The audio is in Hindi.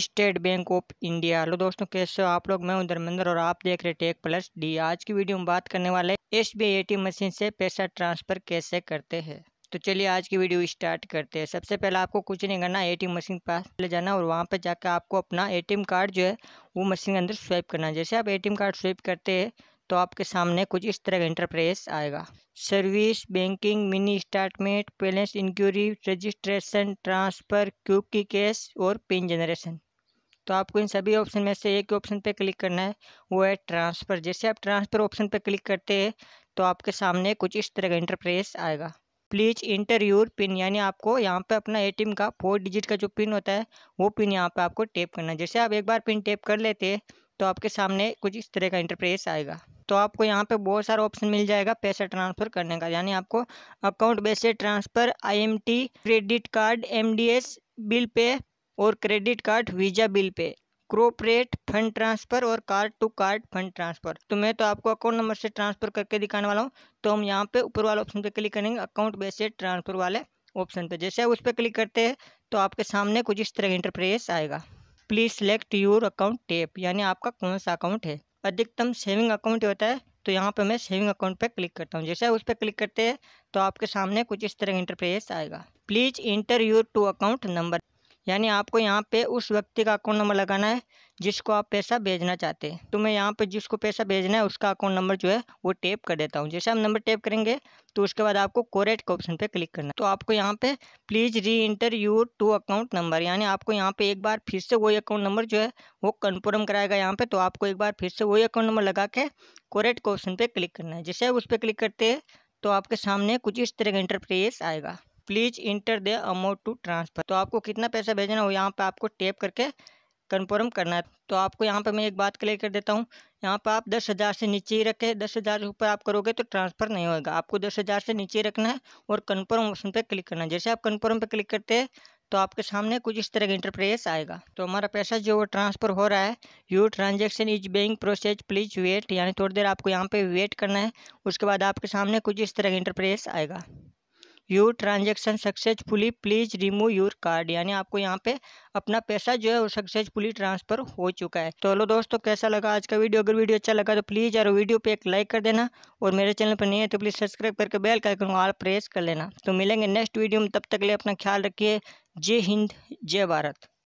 state Bank of India hello दोस्तों कैसे हो आप लोग मैं हूं धर्मेंद्र और आप देख रहे टेक प्लस डी आज की वीडियो में बात करने वाले एस बी मशीन से पैसा ट्रांसफर कैसे करते हैं तो चलिए आज की वीडियो स्टार्ट करते हैं सबसे पहले आपको कुछ नहीं करना एम मशीन पास ले जाना और वहाँ पर जाकर आपको अपना एम कार्ड जो है वो मशीन के अंदर स्वाइप करना जैसे आप एटीएम कार्ड स्वाइप करते हैं तो आपके सामने कुछ इस तरह का इंटरप्रेस आएगा service banking mini statement balance inquiry registration transfer की कैश और पिन जनरेशन तो आपको इन सभी ऑप्शन में से एक ऑप्शन पर क्लिक करना है वो है ट्रांसफ़र जैसे आप ट्रांसफ़र ऑप्शन पर क्लिक करते हैं तो आपके सामने कुछ इस तरह का इंटरप्रेस आएगा प्लीज़ इंटर यूर पिन यानी आपको यहाँ पे अपना एटीएम का फोर डिजिट का जो पिन होता है वो पिन यहाँ पे आपको टेप करना है जैसे आप एक बार पिन टेप कर लेते हैं तो आपके सामने कुछ इस तरह का इंटरप्रेस आएगा तो आपको यहाँ पे बहुत सारा ऑप्शन मिल जाएगा पैसा ट्रांसफ़र करने का यानी आपको account base transfer IMT credit card MDS bill pay और credit card Visa bill pay corporate fund transfer और card to card fund transfer तो मैं तो आपको अकाउंट नंबर से ट्रांसफ़र करके दिखाने वाला हूँ तो हम यहाँ पर ऊपर वाले ऑप्शन पर क्लिक करेंगे अकाउंट बेस ट्रांसफ़र वाले ऑप्शन पर जैसे उस पर क्लिक करते हैं तो आपके सामने कुछ इस तरह का इंटरप्रेस आएगा please select your account type यानी आपका कौन सा अकाउंट है अधिकतम सेविंग अकाउंट होता है तो यहाँ पर मैं सेविंग अकाउंट पर क्लिक करता हूँ जैसे उस पर क्लिक करते हैं तो आपके सामने कुछ इस तरह का इंटरफेस आएगा please enter your to account number यानी आपको यहाँ पे उस व्यक्ति का अकाउंट नंबर लगाना है जिसको आप पैसा भेजना चाहते हैं तो मैं यहाँ पे जिसको पैसा भेजना है उसका अकाउंट नंबर जो है वो टेप कर देता हूँ जैसे हम नंबर टेप करेंगे तो उसके बाद आपको कोरेट के ऑप्शन पे क्लिक करना है तो आपको यहाँ पे please re enter your to account number यानी आपको यहाँ पे एक बार फिर से वही अकाउंट नंबर जो है वो कन्फर्म कराएगा यहाँ पे तो आपको एक बार फिर से वही अकाउंट नंबर लगा के कोरेट के ऑप्शन पर क्लिक करना है जैसे उस पर क्लिक करते हैं तो आपके सामने कुछ इस तरह का इंटरप्रेस आएगा please enter the amount to transfer तो आपको कितना पैसा भेजना हो यहाँ पर आपको टेप करके कन्फर्म करना है तो आपको यहाँ पर मैं एक बात क्लियर कर देता हूँ यहाँ पर आप दस हज़ार से नीचे ही रखें दस हज़ार ऊपर आप करोगे तो ट्रांसफ़र नहीं होगा आपको दस हज़ार से नीचे रखना है और कन्फर्म ऑप्शन पर क्लिक करना है जैसे आप कन्फर्म पर क्लिक करते हैं तो आपके सामने कुछ इस तरह का इंटरप्रेस आएगा तो हमारा पैसा जो वो ट्रांसफ़र हो रहा है your transaction is being process please wait यानी थोड़ी देर आपको यहाँ पे वेट करना है उसके बाद आपके सामने कुछ इस तरह का इंटरप्रेस आएगा your transaction successfully please remove your card यानी आपको यहाँ पे अपना पैसा जो है वो सक्सेसफुली ट्रांसफर हो चुका है तो हेलो दोस्तों कैसा लगा आज का वीडियो अगर वीडियो अच्छा लगा तो प्लीज़ यार वीडियो पे एक लाइक कर देना और मेरे चैनल पर नहीं है तो प्लीज़ सब्सक्राइब करके बेल का आइकन ऑल प्रेस कर लेना तो मिलेंगे नेक्स्ट वीडियो में तब तक लिए अपना ख्याल रखिए जय हिंद जय भारत